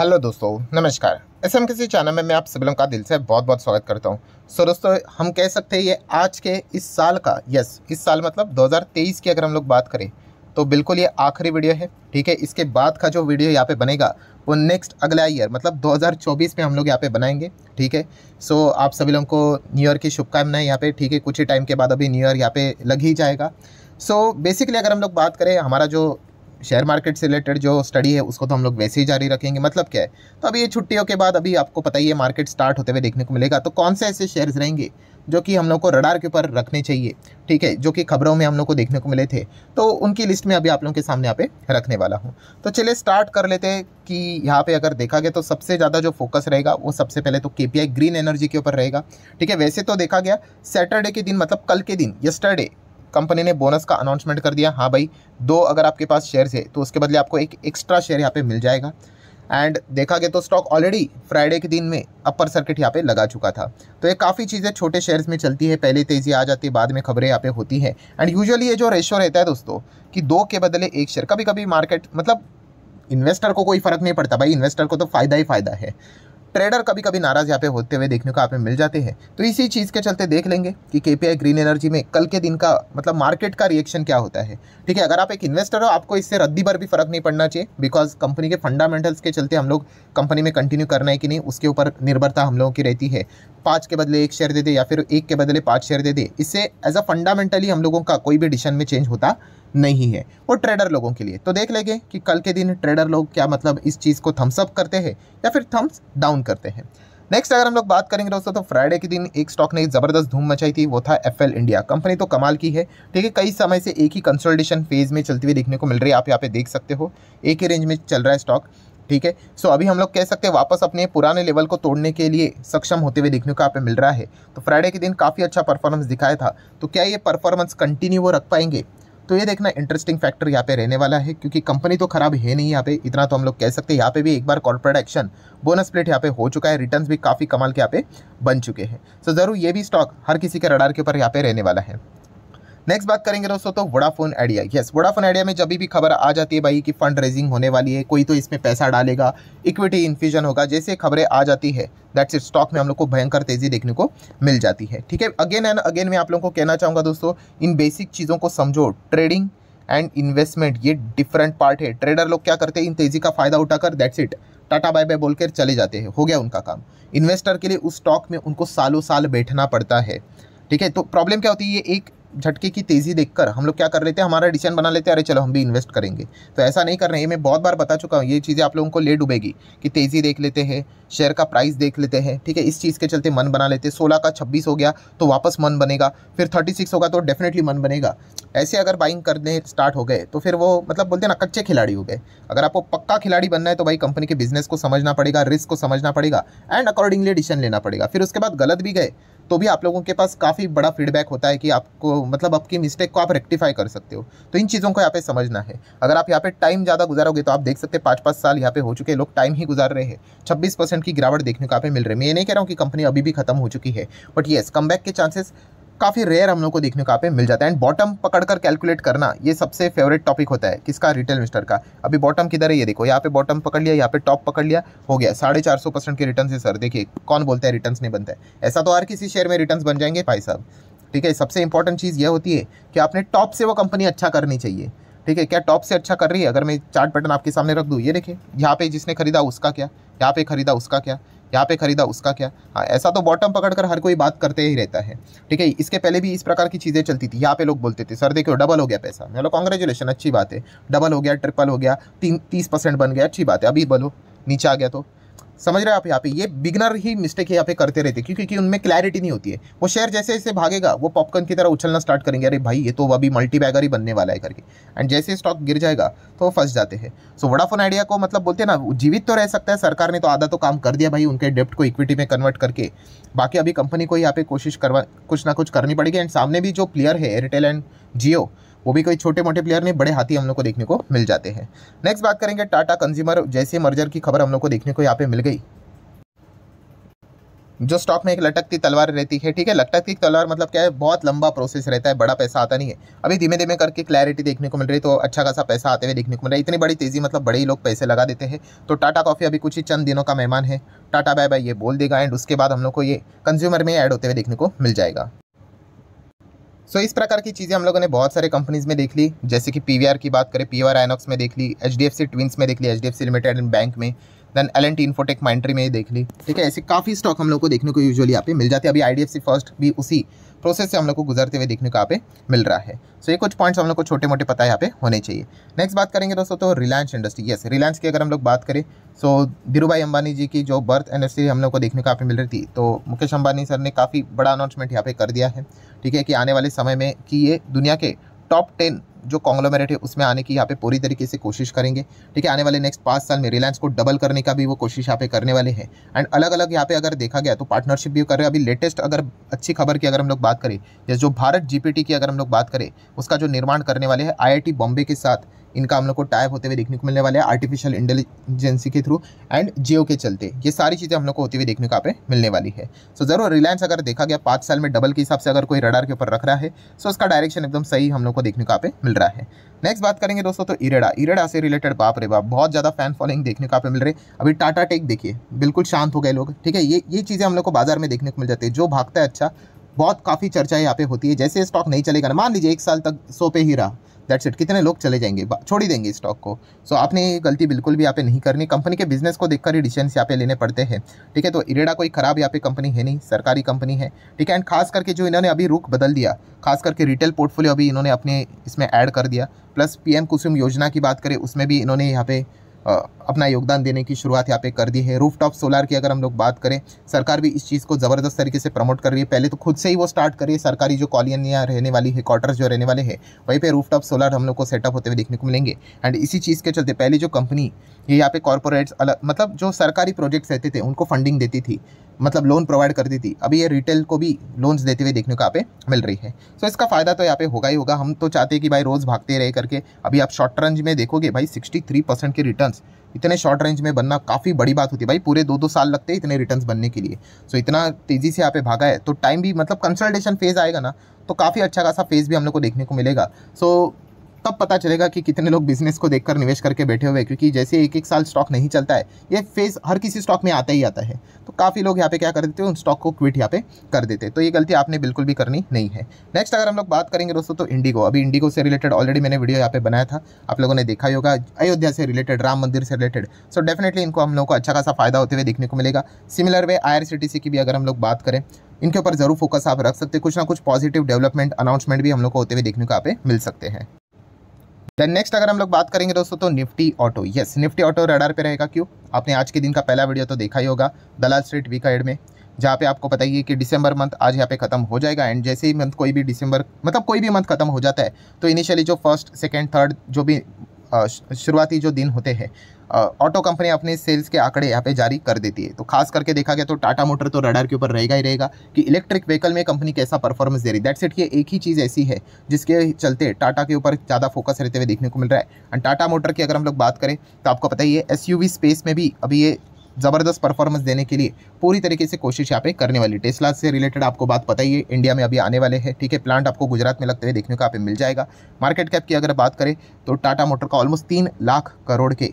hello दोस्तों नमस्कार S M किसी चैनल में मैं आप सभी लोगों का दिल से बहुत बहुत स्वागत करता हूं सो so, दोस्तों हम कह सकते हैं ये आज के इस साल का यस इस साल मतलब 2023 की अगर हम लोग बात करें तो बिल्कुल ये आखिरी वीडियो है ठीक है इसके बाद का जो वीडियो यहाँ पे बनेगा वो नेक्स्ट अगला ईयर मतलब 2024 में हम लोग यहाँ पे बनाएंगे ठीक है सो आप सभी लोगों को न्यू ईयर की शुभकामनाएं यहाँ पे ठीक है कुछ ही टाइम के बाद अभी न्यू ईयर यहाँ पे लग ही जाएगा सो so, बेसिकली अगर हम लोग बात करें हमारा जो शेयर मार्केट से रिलेटेड जो स्टडी है उसको तो हम लोग वैसे ही जारी रखेंगे मतलब क्या है तो अभी ये छुट्टियों के बाद अभी आपको पता ही है मार्केट स्टार्ट होते हुए देखने को मिलेगा तो कौन से ऐसे शेयर्स रहेंगे जो कि हम लोग को रडार के ऊपर रखने चाहिए ठीक है जो कि खबरों में हम लोग को देखने को मिले थे तो उनकी लिस्ट में अभी आप लोगों के सामने यहाँ पे रखने वाला हूँ तो चलिए स्टार्ट कर लेते हैं कि यहाँ पे अगर देखा गया तो सबसे ज़्यादा जो फोकस रहेगा वो सबसे पहले तो के ग्रीन एनर्जी के ऊपर रहेगा ठीक है वैसे तो देखा गया सैटरडे के दिन मतलब कल के दिन यस्टरडे कंपनी ने बोनस का अनाउंसमेंट कर दिया हाँ भाई दो अगर आपके पास शेयर है तो उसके बदले आपको एक एक्स्ट्रा शेयर यहाँ पे मिल जाएगा एंड देखा गया तो स्टॉक ऑलरेडी फ्राइडे के दिन में अपर सर्किट यहाँ पे लगा चुका था तो ये काफ़ी चीज़ें छोटे शेयर्स में चलती है पहले तेज़ी आ जाती है बाद में खबरें यहाँ पे होती हैं एंड यूजुअली ये जो रेशो रहता है दोस्तों कि दो के बदले एक शेयर कभी कभी मार्केट मतलब इन्वेस्टर को कोई फ़र्क नहीं पड़ता भाई इन्वेस्टर को तो फ़ायदा ही फ़ायदा है ट्रेडर कभी कभी नाराज यहाँ पे होते हुए देखने को आप मिल जाते हैं तो इसी चीज़ के चलते देख लेंगे कि के ग्रीन एनर्जी में कल के दिन का मतलब मार्केट का रिएक्शन क्या होता है ठीक है अगर आप एक इन्वेस्टर हो आपको इससे रद्दी पर भी फर्क नहीं पड़ना चाहिए बिकॉज कंपनी के फंडामेंटल्स के चलते हम लोग कंपनी में कंटिन्यू करना है कि नहीं उसके ऊपर निर्भरता हम लोगों की रहती है पाँच के बदले एक शेयर दे दे या फिर एक के बदले पाँच शेयर दे दे इससे एज अ फंडामेंटली हम लोगों का कोई भी डिसीजन में चेंज होता नहीं है वो ट्रेडर लोगों के लिए तो देख लेंगे कि कल के दिन ट्रेडर लोग क्या मतलब इस चीज़ को थम्स अप करते हैं या फिर थम्स डाउन करते हैं नेक्स्ट अगर हम लोग बात करेंगे दोस्तों तो फ्राइडे के दिन एक स्टॉक ने ज़बरदस्त धूम मचाई थी वो था एफ इंडिया कंपनी तो कमाल की है ठीक है कई समय से एक ही कंसोलिडेशन फेज में चलती हुई देखने को मिल रही है आप यहाँ पे देख सकते हो एक ही रेंज में चल रहा है स्टॉक ठीक है सो अभी हम लोग कह सकते हैं वापस अपने पुराने लेवल को तोड़ने के लिए सक्षम होते हुए देखने को आप मिल रहा है तो फ्राइडे के दिन काफ़ी अच्छा परफॉर्मेंस दिखाया था तो क्या ये परफॉर्मेंस कंटिन्यू वो रख पाएंगे तो ये देखना इंटरेस्टिंग फैक्टर यहाँ पे रहने वाला है क्योंकि कंपनी तो खराब है नहीं यहाँ पे इतना तो हम लोग कह सकते हैं यहाँ पे भी एक बार कॉर्पोरेट एक्शन बोनस प्लेट यहाँ पे हो चुका है रिटर्न्स भी काफ़ी कमाल के यहाँ पे बन चुके हैं सो so, ज़रूर ये भी स्टॉक हर किसी के रडार के ऊपर यहाँ पे रहने वाला है नेक्स्ट बात करेंगे दोस्तों तो Vodafone Idea yes Vodafone Idea में जब भी खबर आ जाती है भाई कि फंड रेजिंग होने वाली है कोई तो इसमें पैसा डालेगा इक्विटी इन्फ्यूजन होगा जैसे खबरें आ जाती है दैट्स इट स्टॉक में हम लोग को भयंकर तेजी देखने को मिल जाती है ठीक है अगेन एंड अगेन मैं आप लोगों को कहना चाहूँगा दोस्तों इन बेसिक चीज़ों को समझो ट्रेडिंग एंड इन्वेस्टमेंट ये डिफरेंट पार्ट है ट्रेडर लोग क्या करते हैं इन तेजी का फायदा उठाकर that's it tata bye bye बोलकर चले जाते हैं हो गया उनका काम इन्वेस्टर के लिए उस स्टॉक में उनको सालों साल बैठना पड़ता है ठीक है तो प्रॉब्लम क्या होती है ये एक झटके की तेज़ी देखकर हम लोग क्या कर लेते हैं हमारा डिसीजन बना लेते हैं अरे चलो हम भी इन्वेस्ट करेंगे तो ऐसा नहीं रहे हैं मैं बहुत बार बता चुका हूँ ये चीज़ें आप लोगों को ले डूबेगी कि तेज़ी देख लेते हैं शेयर का प्राइस देख लेते हैं ठीक है इस चीज़ के चलते मन बना लेते हैं सोलह का छब्बीस हो गया तो वापस मन बनेगा फिर थर्टी सिक्स होगा तो डेफिनेटली मन बनेगा ऐसे अगर बाइंग करने स्टार्ट हो गए तो फिर वो मतलब बोलते हैं ना कच्चे खिलाड़ी हो गए अगर आपको पक्का खिलाड़ी बनना है तो भाई कंपनी के बिजनेस को समझना पड़ेगा रिस्क को समझना पड़ेगा एंड अकॉर्डिंगली डिसीजन लेना पड़ेगा फिर उसके बाद गलत भी गए तो भी आप लोगों के पास काफ़ी बड़ा फीडबैक होता है कि आपको मतलब आपकी मिस्टेक को आप रेक्टिफाई कर सकते हो तो इन चीज़ों को यहाँ पे समझना है अगर आप यहाँ पे टाइम ज़्यादा गुजारोगे तो आप देख सकते हैं पाँच पाँच साल यहाँ पे हो चुके हैं लोग टाइम ही गुजार रहे हैं छब्बीस परसेंट की गिरावट देखने को यहाँ पे मिल रही है मैं ये नहीं कह रहा हूँ कि कंपनी अभी भी खत्म हो चुकी है बट येस कम के चांसेस काफ़ी रेयर हम लोग को देखने को यहाँ पे मिल जाता है एंड बॉटम पकड़ कर कैलकुलेट करना ये सबसे फेवरेट टॉपिक होता है किसका रिटेल मिस्टर का अभी बॉटम किधर है ये देखो यहाँ पे बॉटम पकड़ लिया यहाँ पे टॉप पकड़ लिया हो गया साढ़े चार सौ परसेंट के रिटर्न है सर देखिए कौन बोलता है रिटर्न नहीं बनता है ऐसा तो हर किसी शेयर में रिटर्न बन जाएंगे भाई साहब ठीक है सबसे इंपॉर्टेंट चीज़ यह होती है कि आपने टॉप से वो कंपनी अच्छा करनी चाहिए ठीक है क्या टॉप से अच्छा कर रही है अगर मैं चार्ट पैटर्न आपके सामने रख दूँ ये देखिए यहाँ पे जिसने खरीदा उसका क्या यहाँ पे खरीदा उसका क्या यहाँ पे खरीदा उसका क्या हाँ ऐसा तो बॉटम पकड़कर हर कोई बात करते ही रहता है ठीक है इसके पहले भी इस प्रकार की चीज़ें चलती थी यहाँ पे लोग बोलते थे सर देखो डबल हो गया पैसा मैं लो कॉन्ग्रेचुलेसन अच्छी बात है डबल हो गया ट्रिपल हो गया तीन तीस परसेंट बन गया अच्छी बात है अभी बोलो नीचे आ गया तो समझ रहे हो आप यहाँ पे ये बिगनर ही मिस्टेक यहाँ पे करते रहते क्योंकि क्योंकि उनमें क्लैरिटी नहीं होती है वो शेयर जैसे जैसे भागेगा वो पॉपकॉर्न की तरह उछलना स्टार्ट करेंगे अरे भाई ये तो अभी मल्टी बैगर ही बनने वाला है करके एंड जैसे स्टॉक गिर जाएगा तो वो फंस जाते हैं सो वडाफोन आइडिया को मतलब बोलते हैं ना जीवित तो रह सकता है सरकार ने तो आधा तो काम कर दिया भाई उनके डेप्ट को इक्विटी में कन्वर्ट करके बाकी अभी कंपनी को यहाँ पे कोशिश करवा कुछ ना कुछ करनी पड़ेगी एंड सामने भी जो प्लेयर है एयरटेल एंड जियो वो भी कोई छोटे मोटे प्लेयर नहीं बड़े हाथी हम लोग को देखने को मिल जाते हैं नेक्स्ट बात करेंगे टाटा कंज्यूमर जैसे मर्जर की खबर हम लोग को देखने को यहाँ पे मिल गई जो स्टॉक में एक लटकती तलवार रहती है ठीक है लटकती तलवार मतलब क्या है बहुत लंबा प्रोसेस रहता है बड़ा पैसा आता नहीं है अभी धीमे धीमे करके क्लैरिटी देखने को मिल रही है तो अच्छा खासा पैसा आते हुए देखने को मिल रहा है इतनी बड़ी तेज़ी मतलब बड़े ही लोग पैसे लगा देते हैं तो टाटा कॉफ़ी अभी कुछ ही चंद दिनों का मेहमान है टाटा बाय बाय ये बोल देगा एंड उसके बाद हम लोग को ये कंज्यूमर में ऐड होते हुए देखने को मिल जाएगा सो so, इस प्रकार की चीज़ें हम लोगों ने बहुत सारे कंपनीज़ में देख ली जैसे कि पीवीआर की बात करें पीवीआर आइनॉक्स में देख ली H D F C twins में देख ली H D F C limited bank में then L and T Infotech Mindtree में ही देख ली ठीक है ऐसे काफ़ी स्टॉक हम लोग को देखने को यूजुअली यहाँ पे मिल जाती है अभी आई फर्स्ट भी उसी प्रोसेस से हम लोग को गुजरते हुए देखने को यहाँ पे मिल रहा है सो so, ये कुछ पॉइंट्स हम लोग को छोटे मोटे पता यहाँ पे होने चाहिए नेक्स्ट बात करेंगे दोस्तों तो रिलायंस इंडस्ट्री यस रिलायंस की अगर हम लोग बात करें सो so, धीरू भाई अंबानी जी की जो बर्थ एनिवर्सरी हम लोग को देखने को यहाँ पे मिल रही थी तो मुकेश अंबानी सर ने काफ़ी बड़ा अनाउंसमेंट यहाँ पे कर दिया है ठीक है कि आने वाले समय में कि ये दुनिया के टॉप टेन जो कॉन्ग्लोमेरेट है उसमें आने की यहाँ पे पूरी तरीके से कोशिश करेंगे ठीक है आने वाले नेक्स्ट पाँच साल में रिलायंस को डबल करने का भी वो कोशिश यहाँ पे करने वाले हैं एंड अलग अलग यहाँ पे अगर देखा गया तो पार्टनरशिप भी कर रहे हैं अभी लेटेस्ट अगर अच्छी खबर की अगर हम लोग बात करें जैसे जो भारत जी की अगर हम लोग बात करें उसका जो निर्माण करने वाले हैं आई बॉम्बे के साथ इनका हम लोग को टाइप होते हुए देखने को मिलने वाले हैं आर्टिफिशियल इंटेलिजेंसी के थ्रू एंड जियो के चलते ये सारी चीज़ें हम लोग को होती हुई देखने को आप मिलने वाली है सो so, ज़रूर रिलायंस अगर देखा गया पाँच साल में डबल के हिसाब से अगर कोई रडार के ऊपर रख रहा है सो so उसका डायरेक्शन एकदम सही हम लोग को देखने को आप मिल रहा है नेक्स्ट बात करेंगे दोस्तों तो इरेडा इरेडा से रिलेटेड बाप रे बाप बहुत ज़्यादा फैन फॉलोइंग देखने को आप मिल रहे अभी टाटा टेक देखिए बिल्कुल शांत हो गए लोग ठीक है ये ये चीज़ें हम लोग को बाजार में देखने को मिल जाती है जो भागता है अच्छा बहुत काफ़ी चर्चा यहाँ पे होती है जैसे स्टॉक नहीं चलेगा ना मान लीजिए एक साल तक सो पे ही रहा दैट्स इट कितने लोग चले जाएंगे छोड़ ही देंगे स्टॉक को सो so, आपने ये गलती बिल्कुल भी यहाँ पे नहीं करनी कंपनी के बिजनेस को देखकर ही डिसीजन यहाँ पे लेने पड़ते हैं ठीक है तो इरेडा कोई खराब यहाँ पे कंपनी है नहीं सरकारी कंपनी है ठीक है एंड खास करके जो इन्होंने अभी रुख बदल दिया खास करके रिटेल पोर्टफोलियो अभी इन्होंने अपने इसमें ऐड कर दिया प्लस पी कुसुम योजना की बात करें उसमें भी इन्होंने यहाँ पे अपना योगदान देने की शुरुआत यहाँ पे कर दी है रूफ सोलार की अगर हम लोग बात करें सरकार भी इस चीज़ को ज़बरदस्त तरीके से प्रमोट कर रही है पहले तो खुद से ही वो स्टार्ट करिए सरकारी जो कॉलोनियाँ रहने वाली है क्वार्टर्स जो रहने वाले हैं वहीं पर रूफ सोलर हम लोग को सेटअप होते हुए देखने को मिलेंगे एंड इसी चीज़ के चलते पहले जो कंपनी ये यहाँ पे कॉरपोरेट्स अलग मतलब जो सरकारी प्रोजेक्ट्स रहते थे उनको फंडिंग देती थी मतलब लोन प्रोवाइड करती थी अभी ये रिटेल को भी लोन्स देते हुए देखने को यहाँ पे मिल रही है सो so, इसका फ़ायदा तो यहाँ पे होगा ही होगा हम तो चाहते हैं कि भाई रोज़ भागते रह करके अभी आप शॉर्ट रेंज में देखोगे भाई 63 परसेंट के रिटर्न्स इतने शॉर्ट रेंज में बनना काफ़ी बड़ी बात होती है भाई पूरे दो दो साल लगते हैं इतने रिटर्न बनने के लिए सो इतना तेज़ी से यहाँ पे भागा है तो टाइम भी मतलब कंसल्टेशन फेज़ आएगा ना तो काफ़ी अच्छा खासा फेज़ भी हम लोग को देखने को मिलेगा सो तब पता चलेगा कि कितने लोग बिजनेस को देखकर निवेश करके बैठे हुए हैं क्योंकि जैसे एक एक साल स्टॉक नहीं चलता है ये फेज़ हर किसी स्टॉक में आता ही आता है तो काफ़ी लोग यहाँ पे क्या कर देते हैं उन स्टॉक को क्विट यहाँ पे कर देते हैं तो ये गलती आपने बिल्कुल भी करनी नहीं है नेक्स्ट अगर हम लोग बात करेंगे दोस्तों तो इंडिगो अभी इंडिगो से रिलेटेड ऑलरेडी मैंने वीडियो यहाँ पे बनाया था आप लोगों ने देखा ही होगा अयोध्या से रिलेटेड राम मंदिर से रिलेटेड सो डेफिनेटली इनको हम लोग को अच्छा खासा फायदा होते हुए देखने को मिलेगा सिमिलर वे आई की भी अगर हम लोग बात करें इनके ऊपर ज़रूर फोकस आप रख सकते हैं कुछ ना कुछ पॉजिटिव डेवलपमेंट अनाउंसमेंट भी हम लोग को होते हुए देखने को आप मिल सकते हैं देन नेक्स्ट अगर हम लोग बात करेंगे दोस्तों तो Nifty auto yes Nifty auto radar पे रहेगा क्यों आपने आज के दिन का पहला वीडियो तो देखा ही होगा दलाल स्ट्रीट वीका एड में जहाँ पे आपको पता ही है कि दिसंबर मंथ आज यहाँ पे खत्म हो जाएगा एंड जैसे ही मंथ कोई भी दिसंबर मतलब कोई भी मंथ खत्म हो जाता है तो इनिशियली जो फर्स्ट सेकेंड थर्ड जो भी शुरुआती जो दिन होते हैं ऑटो कंपनी अपने सेल्स के आंकड़े यहाँ पे जारी कर देती है तो खास करके देखा गया तो टाटा मोटर तो रडार के ऊपर रहेगा ही रहेगा कि इलेक्ट्रिक व्हीकल में कंपनी कैसा परफॉर्मेंस दे रही दैट्स इट ये एक ही चीज़ ऐसी है जिसके चलते टाटा के ऊपर ज़्यादा फोकस रहते हुए देखने को मिल रहा है एंड टाटा मोटर की अगर हम लोग बात करें तो आपको पता ही है एस स्पेस में भी अभी ये ज़बरदस्त परफॉर्मेंस देने के लिए पूरी तरीके से कोशिश यहाँ पे करने वाली टेस्ला से रिलेटेड आपको बात पता ही है इंडिया में अभी आने वाले हैं ठीक है प्लांट आपको गुजरात में लगते हुए देखने को आप मिल जाएगा मार्केट कैप की अगर बात करें तो टाटा मोटर का ऑलमोस्ट तीन लाख करोड़ के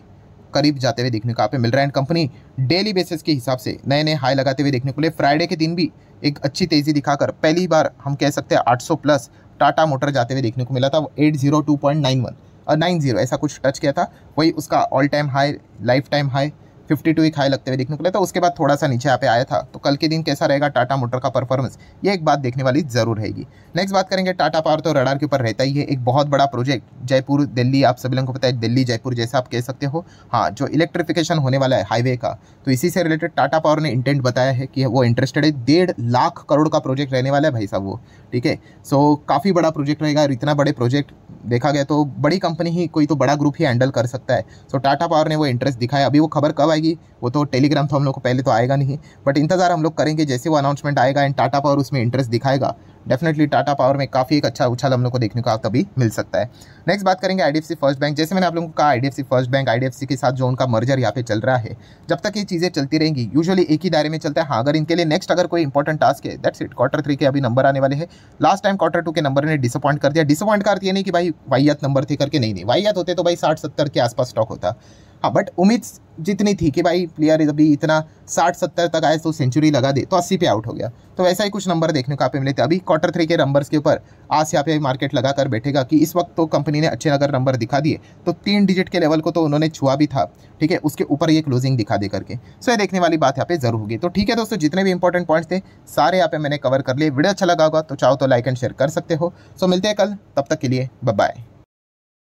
करीब जाते हुए देखने को आप मिल रहा है एंड कंपनी डेली बेसिस के हिसाब से नए नए हाई लगाते हुए देखने को लिए फ्राइडे के दिन भी एक अच्छी तेज़ी दिखाकर पहली बार हम कह सकते हैं आठ प्लस टाटा मोटर जाते हुए देखने को मिला था वो eight zero two point nine one और नाइन जीरो ऐसा कुछ टच किया था वही उसका all time high lifetime high fifty two week high लगते हुए देखने को मिला था उसके बाद थोड़ा सा नीचे यहाँ पे आया था तो कल के दिन कैसा रहेगा टाटा मोटर का परफॉर्मेंस ये एक बात देखने वाली जरूर रहेगी नेक्स्ट बात करेंगे टाटा पावर तो रडार के ऊपर रहता ही है एक बहुत बड़ा प्रोजेक्ट जयपुर दिल्ली आप सभी लोगों को पता है दिल्ली जयपुर जैसा आप कह सकते हो हाँ जो इलेक्ट्रिफिकेशन होने वाला है हाईवे का तो इसी से रिलेटेड टाटा पावर ने इंटेंट बताया है कि वो इंटरेस्टेड है डेढ़ लाख करोड़ का प्रोजेक्ट रहने वाला है भाई साहब वो ठीक है सो काफ़ी बड़ा प्रोजेक्ट रहेगा और इतना बड़े प्रोजेक्ट देखा गया तो बड़ी कंपनी ही कोई तो बड़ा ग्रुप ही हैंडल कर सकता है सो टाटा पावर ने वो इंटरेस्ट दिखाया अभी वो खबर कब आएगी वो तो टेलीग्राम तो हम लोग को पहले तो आएगा नहीं बट इंतज़ार हम लोग करेंगे जैसे वो अनाउंसमेंट आएगा एंड टाटा पावर उसमें इंटरेस्ट दिखाएगा डेफिनेटली टाटा पावर में काफ़ी एक अच्छा उछाल हम लोग को देखने को आप तभी मिल सकता है नेक्स्ट बात करेंगे आईडीएफसी फर्स्ट बैंक जैसे मैंने आप लोगों को कहा आईडीएफसी फर्स्ट बैंक आईडीएफसी के साथ जो उनका मर्जर यहाँ पे चल रहा है जब तक ये चीज़ें चलती रहेंगी यूजुअली एक ही दायरे में चलता है हाँ अगर इनके लिए नेक्स्ट अगर कोई इंपॉर्टेंट टास्क है दैट्स इट क्वार्टर थ्री के अभी नंबर आने वाले हैं लास्ट टाइम क्वार्टर टू के नंबर ने डिसअपॉइंट कर दिया डिसअपॉइंट कर दिया नहीं कि भाई वाइयात नंबर थे करके नहीं नहीं वाइयात होते तो भाई साठ सत्तर के आसपास स्टॉक होता हाँ बट उम्मीद जितनी थी कि भाई प्लेयर अभी इतना साठ सत्तर तक आए तो सेंचुरी लगा दे तो अस्सी पे आउट हो गया तो वैसा ही कुछ नंबर देखने को आप मिले थे अभी क्वार्टर थ्री के नंबर्स के ऊपर आज यहाँ पे मार्केट लगा कर बैठेगा कि इस वक्त तो कंपनी ने अच्छे अगर नंबर दिखा दिए तो तीन डिजिट के लेवल को तो उन्होंने छुआ भी था ठीक है उसके ऊपर ये क्लोजिंग दिखा दे करके सो ये देखने वाली बात यहाँ पे जरूर होगी तो ठीक है दोस्तों जितने भी इंपॉर्टेंट पॉइंट्स थे सारे यहाँ पे मैंने कवर कर लिए वीडियो अच्छा लगा होगा तो चाहो तो लाइक एंड शेयर कर सकते हो सो मिलते हैं कल तब तक के लिए बाय